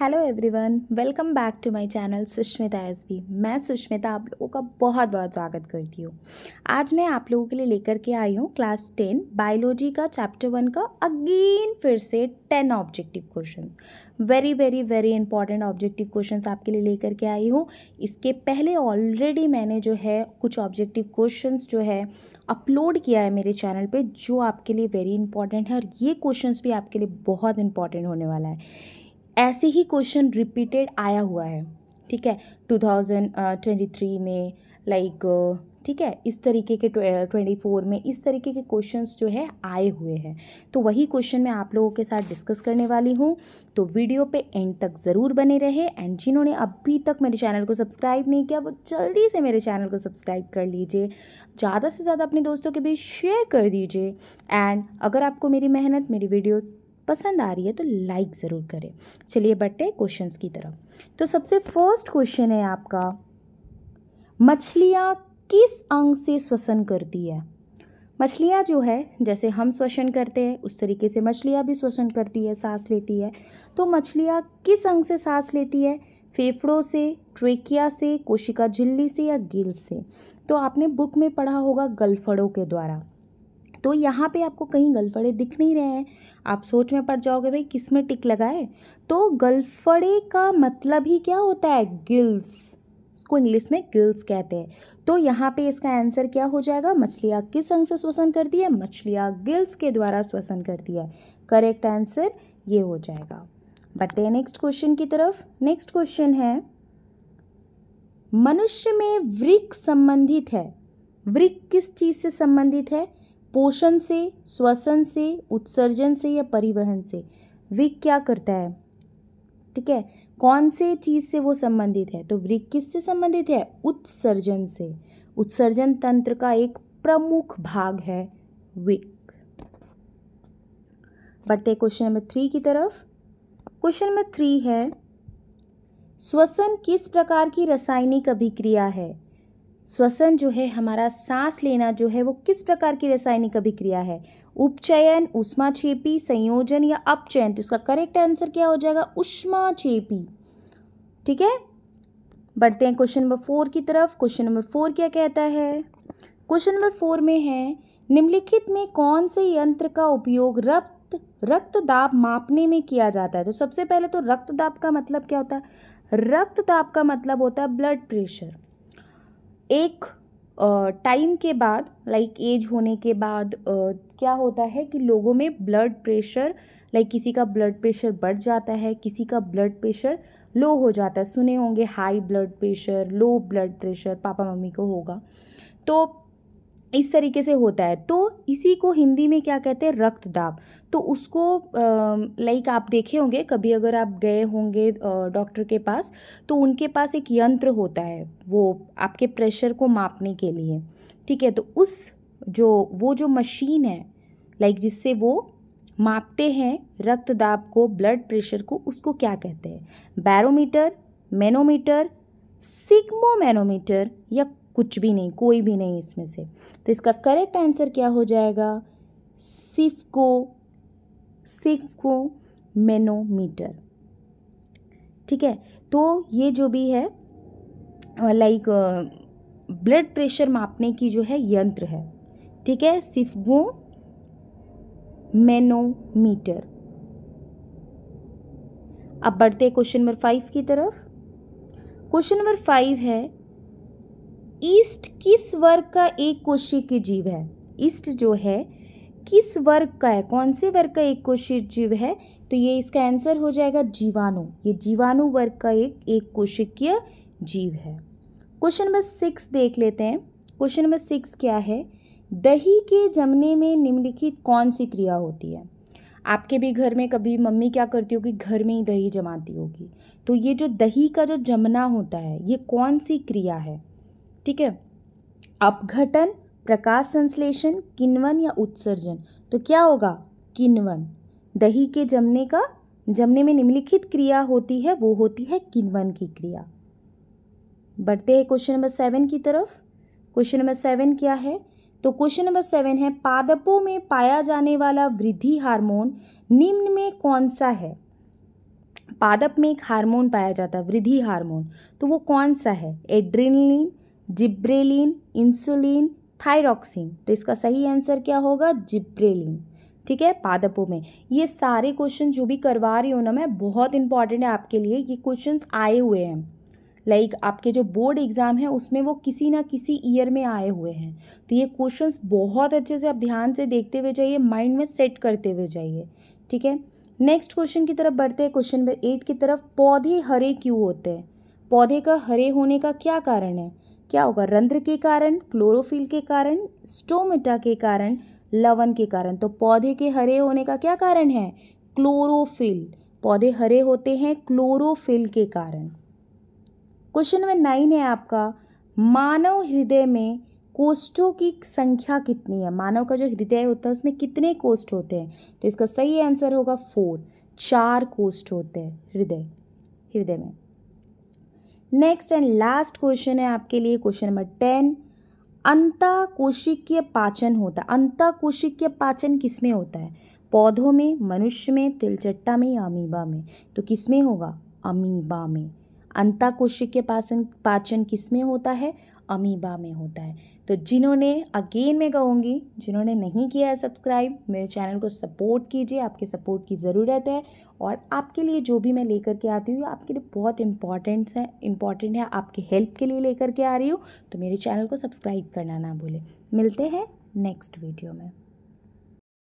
hello everyone welcome back to my channel Sushmita S B मैं सुष्मिता आप लोगों का बहुत बहुत स्वागत करती हूँ आज मैं आप लोगों के लिए लेकर के आई हूँ क्लास टेन बायोलॉजी का चैप्टर वन का अगेन फिर से ten objective question very very very important objective question आपके लिए लेकर के आई हूँ इसके पहले ऑलरेडी मैंने जो है कुछ ऑब्जेक्टिव क्वेश्चन जो है अपलोड किया है मेरे चैनल पर जो आपके लिए वेरी इंपॉर्टेंट है और ये क्वेश्चन भी आपके लिए बहुत इंपॉर्टेंट होने वाला है ऐसे ही क्वेश्चन रिपीटेड आया हुआ है ठीक है टू थाउजेंड ट्वेंटी थ्री में लाइक ठीक है इस तरीके के ट्वेंटी फोर में इस तरीके के क्वेश्चंस जो है आए हुए हैं तो वही क्वेश्चन मैं आप लोगों के साथ डिस्कस करने वाली हूँ तो वीडियो पे एंड तक ज़रूर बने रहे एंड जिन्होंने अभी तक मेरे चैनल को सब्सक्राइब नहीं किया वो जल्दी से मेरे चैनल को सब्सक्राइब कर लीजिए ज़्यादा से ज़्यादा अपने दोस्तों के बीच शेयर कर दीजिए एंड अगर आपको मेरी मेहनत मेरी वीडियो पसंद आ रही है तो लाइक ज़रूर करें चलिए बढ़ते हैं क्वेश्चन की तरफ तो सबसे फर्स्ट क्वेश्चन है आपका मछलियाँ किस अंग से श्वसन करती है मछलियाँ जो है जैसे हम श्वसन करते हैं उस तरीके से मछलियाँ भी श्वसन करती है सांस लेती है तो मछलियाँ किस अंग से सांस लेती है फेफड़ों से ट्रेकिया से कोशिका झिल्ली से या गिल से तो आपने बुक में पढ़ा होगा गलफड़ों के द्वारा तो यहाँ पे आपको कहीं गलफड़े दिख नहीं रहे हैं आप सोच में पड़ जाओगे भाई किस में टिक लगाए तो गलफड़े का मतलब ही क्या होता है गिल्स इसको इंग्लिश में गिल्स कहते हैं तो यहाँ पे इसका आंसर क्या हो जाएगा मछलियाँ किस अंग से श्वसन करती है मछलियाँ गिल्स के द्वारा श्वसन करती है करेक्ट आंसर ये हो जाएगा बढ़ते हैं नेक्स्ट क्वेश्चन की तरफ नेक्स्ट क्वेश्चन है मनुष्य में वृक संबंधित है वृक्ष किस चीज़ से संबंधित है पोषण से श्वसन से उत्सर्जन से या परिवहन से वृक क्या करता है ठीक है कौन से चीज़ से वो संबंधित है तो वृक्क किससे संबंधित है उत्सर्जन से उत्सर्जन तंत्र का एक प्रमुख भाग है विक बढ़ते क्वेश्चन नंबर थ्री की तरफ क्वेश्चन नंबर थ्री है श्वसन किस प्रकार की रासायनिक अभिक्रिया है श्वसन जो है हमारा सांस लेना जो है वो किस प्रकार की रासायनिक अभिक्रिया है उपचयन उष्माक्षेपी संयोजन या अपचयन तो इसका करेक्ट आंसर क्या हो जाएगा उष्माक्षेपी ठीक है बढ़ते हैं क्वेश्चन नंबर फोर की तरफ क्वेश्चन नंबर फोर क्या कहता है क्वेश्चन नंबर फोर में है निम्नलिखित में कौन से यंत्र का उपयोग रक्त रक्त दाब मापने में किया जाता है तो सबसे पहले तो रक्त दाब का मतलब क्या होता है रक्त दाब का मतलब होता है ब्लड प्रेशर एक टाइम के बाद लाइक एज होने के बाद क्या होता है कि लोगों में ब्लड प्रेशर लाइक किसी का ब्लड प्रेशर बढ़ जाता है किसी का ब्लड प्रेशर लो हो जाता है सुने होंगे high blood pressure low blood pressure पापा मम्मी को होगा तो इस तरीके से होता है तो इसी को हिंदी में क्या कहते हैं रक्त दाब तो उसको लाइक आप देखे होंगे कभी अगर आप गए होंगे डॉक्टर के पास तो उनके पास एक यंत्र होता है वो आपके प्रेशर को मापने के लिए ठीक है तो उस जो वो जो मशीन है लाइक जिससे वो मापते हैं रक्त दाब को ब्लड प्रेशर को उसको क्या कहते हैं बैरोमीटर मैनोमीटर सिग्मोमैनोमीटर या कुछ भी नहीं कोई भी नहीं इसमें से तो इसका करेक्ट आंसर क्या हो जाएगा सिफको सिफको मेनोमीटर ठीक है तो ये जो भी है लाइक ब्लड प्रेशर मापने की जो है यंत्र है ठीक है सिफगो मेनोमीटर अब बढ़ते क्वेश्चन नंबर फाइव की तरफ क्वेश्चन नंबर फाइव है ईस्ट किस वर्ग का एक कोशी के जीव है ईस्ट जो है किस वर्ग का है कौन से वर्ग का एक कोशी जीव है तो ये इसका आंसर हो जाएगा जीवाणु ये जीवाणु वर्ग का एक एक कोशिकीय जीव है क्वेश्चन नंबर सिक्स देख लेते हैं क्वेश्चन नंबर सिक्स क्या है दही के जमने में निम्नलिखित कौन सी क्रिया होती है आपके भी घर में कभी मम्मी क्या करती होगी घर में ही दही जमाती होगी तो ये जो दही का जो जमना होता है ये कौन सी क्रिया है ठीक है अपघटन प्रकाश संश्लेषण किन्वन या उत्सर्जन तो क्या होगा किन्वन दही के जमने का जमने में निम्नलिखित क्रिया होती है वो होती है किन्वन की क्रिया बढ़ते हैं क्वेश्चन नंबर सेवन की तरफ क्वेश्चन नंबर सेवन क्या है तो क्वेश्चन नंबर सेवन है पादपों में पाया जाने वाला वृद्धि हार्मोन निम्न में कौन सा है पादप में एक हार्मोन पाया जाता है वृद्धि हार्मोन तो वो कौन सा है एड्रिनलिन जिब्रेलिन इंसुलिन थायरॉक्सिन तो इसका सही आंसर क्या होगा जिब्रेलिन ठीक है पादपों में ये सारे क्वेश्चन जो भी करवा रही हूँ ना मैं बहुत इंपॉर्टेंट है आपके लिए ये क्वेश्चन आए हुए हैं लाइक like, आपके जो बोर्ड एग्ज़ाम है उसमें वो किसी ना किसी ईयर में आए हुए हैं तो ये क्वेश्चंस बहुत अच्छे से आप ध्यान से देखते हुए जाइए माइंड में सेट करते हुए जाइए ठीक है नेक्स्ट क्वेश्चन की तरफ बढ़ते हैं क्वेश्चन नंबर एट की तरफ पौधे हरे क्यों होते हैं पौधे का हरे होने का क्या कारण है क्या होगा रंध्र के कारण क्लोरोफिल के कारण स्टोमेटा के कारण लवन के कारण तो पौधे के हरे होने का क्या कारण है क्लोरोफिल पौधे हरे होते हैं क्लोरोफिल के कारण क्वेश्चन नंबर नाइन है आपका मानव हृदय में कोष्ठों की संख्या कितनी है मानव का जो हृदय होता है उसमें कितने कोष्ठ होते हैं तो इसका सही आंसर होगा फोर चार कोष्ठ होते हैं हृदय हृदय में नेक्स्ट एंड लास्ट क्वेश्चन है आपके लिए क्वेश्चन नंबर टेन कोशिकीय पाचन होता है कोशिकीय पाचन किस में होता है पौधों में मनुष्य में तिलचट्टा में या अमीबा में तो किस में होगा अमीबा में कोशिक के पाचन पाचन किस में होता है अमीबा में होता है तो जिन्होंने अगेन मैं कहूँगी जिन्होंने नहीं किया है सब्सक्राइब मेरे चैनल को सपोर्ट कीजिए आपके सपोर्ट की ज़रूरत है और आपके लिए जो भी मैं लेकर के आती हूँ आपके लिए बहुत इंपॉर्टेंट है इम्पॉर्टेंट है आपके हेल्प के लिए लेकर के आ रही हूँ तो मेरे चैनल को सब्सक्राइब करना ना भूलें मिलते हैं नेक्स्ट वीडियो में